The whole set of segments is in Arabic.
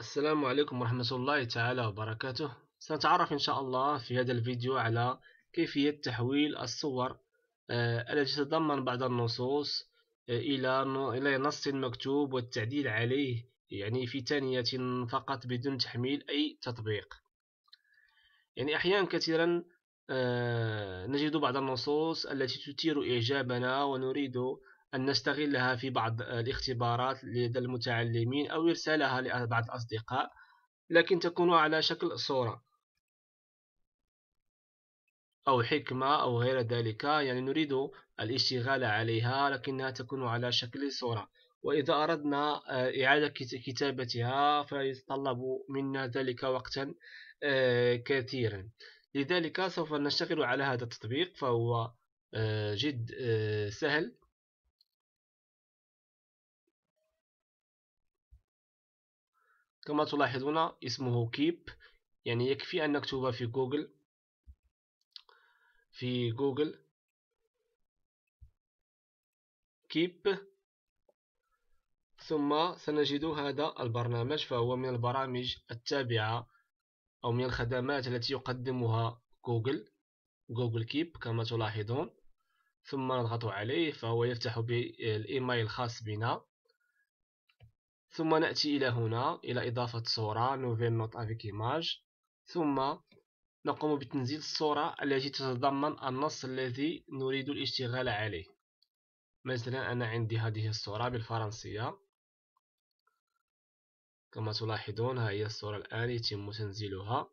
السلام عليكم ورحمة الله تعالى وبركاته سنتعرف إن شاء الله في هذا الفيديو على كيفية تحويل الصور آه، التي تتضمن بعض النصوص آه، إلى إلى نص مكتوب والتعديل عليه يعني في ثانية فقط بدون تحميل أي تطبيق يعني أحيانا كثيرا آه، نجد بعض النصوص التي تثير إعجابنا ونريد أن نستغلها في بعض الاختبارات لدى المتعلمين أو إرسالها لبعض الأصدقاء لكن تكون على شكل صورة أو حكمة أو غير ذلك يعني نريد الاشتغال عليها لكنها تكون على شكل صورة وإذا أردنا آه، إعادة كتابتها فيتطلب منا ذلك وقتا آه، كثيرا لذلك سوف نشتغل على هذا التطبيق فهو آه، جد سهل كما تلاحظون اسمه كيب يعني يكفي أن نكتب في جوجل في جوجل كيب ثم سنجد هذا البرنامج فهو من البرامج التابعة أو من الخدمات التي يقدمها جوجل جوجل كيب كما تلاحظون ثم نضغط عليه فهو يفتح بالايميل الخاص بنا ثم نأتي إلى هنا إلى إضافة صورة نوفيل نوت افيك ايماج ثم نقوم بتنزيل الصورة التي تتضمن النص الذي نريد الاشتغال عليه مثلا أنا عندي هذه الصورة بالفرنسية كما تلاحظون ها هي الصورة الآن يتم تنزيلها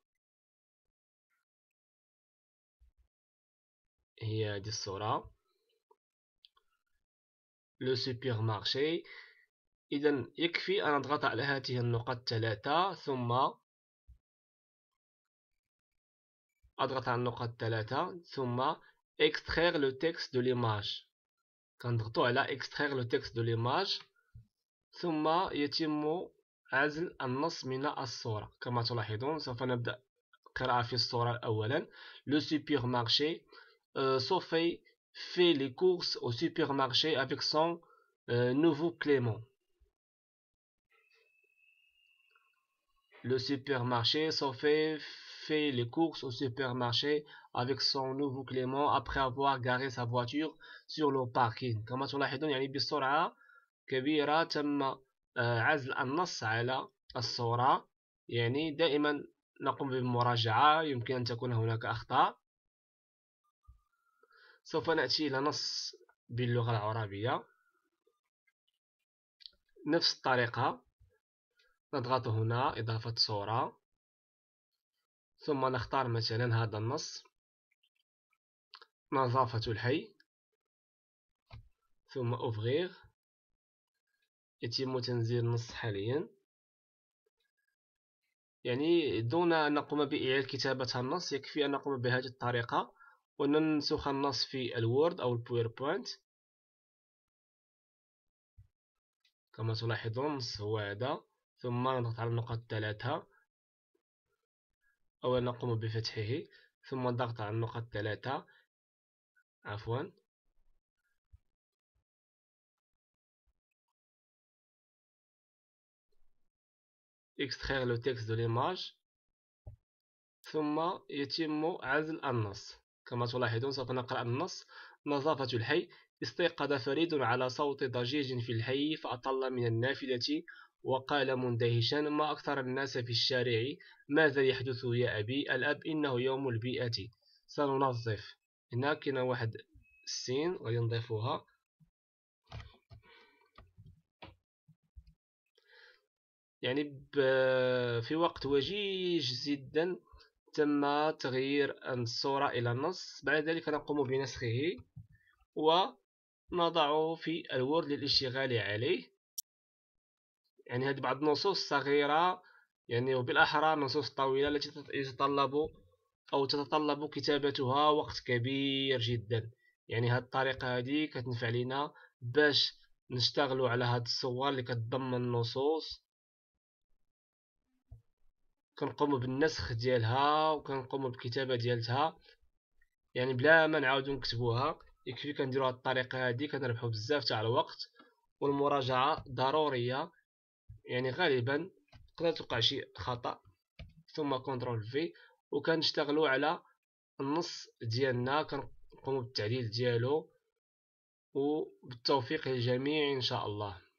هي هذه الصورة لو سوبر مارشي اذا يكفي ان اضغط على هذه النقط ثلاثة ثم اضغط على النقط ثلاثة ثم extraire لو تكست دو ليماج كنضغطو على extraire لو تكست دو ليماج ثم يتم عزل النص من الصورة كما تلاحظون سوف نبدأ قراءة في الصورة أولا le supermarché euh, Sophie fait les courses au supermarché avec سون نوفو كليمون Le supermarché Sophie fait les courses au supermarché avec son nouveau Clément après avoir garé sa voiture sur le parking كما تلاحظون يعني بسرعة كبيرة تم عزل النص على الصورة يعني دائما نقوم بمراجعة يمكن أن تكون هناك أخطاء سوف نأتي إلى نص باللغة العربية نفس الطريقة نضغط هنا إضافة صورة ثم نختار مثلا هذا النص نظافة الحي ثم أفغيغ يتم تنزيل النص حاليا يعني دون أن نقوم بإعادة كتابة النص يكفي أن نقوم بهذه الطريقة وننسخ النص في الوورد أو البويربوينت كما تلاحظون النص هو هذا ثم نضغط على النقط الثلاثة أولا نقوم بفتحه ثم نضغط على النقط الثلاثة عفوا extraire le texte de l'image ثم يتم عزل النص كما تلاحظون سوف نقرأ النص نظافة الحي استيقظ فريد على صوت ضجيج في الحي فأطل من النافذة وقال مندهشا ما أكثر الناس في الشارع ماذا يحدث يا أبي الأب إنه يوم البيئة سننظف هنا كنا واحد السين وينظفها يعني في وقت وجيج جدا تم تغيير الصورة إلى النص بعد ذلك نقوم بنسخه ونضعه في الوورد للاشتغال عليه يعني هذه بعض النصوص صغيرة يعني وبالأحرى النصوص الطويلة التي تتطلب أو تتطلب كتابتها وقت كبير جدا يعني هاد الطريقة هادي كتنفع لينا باش نشتغلوا على هاد الصور اللي كتضمن النصوص كنقوم بالنسخ ديالها وكنقوم بالكتابة ديالتها يعني بلا ما نعاودو نكتبوها يكفي كنديرو هاد الطريقة هادي كنربحو بزاف تاع الوقت والمراجعة ضرورية يعني غالبا تقدر توقع شي خطأ ثم كنترول في وكنشتغلوا على النص ديالنا كنقوموا بالتعديل ديالو وبالتوفيق للجميع ان شاء الله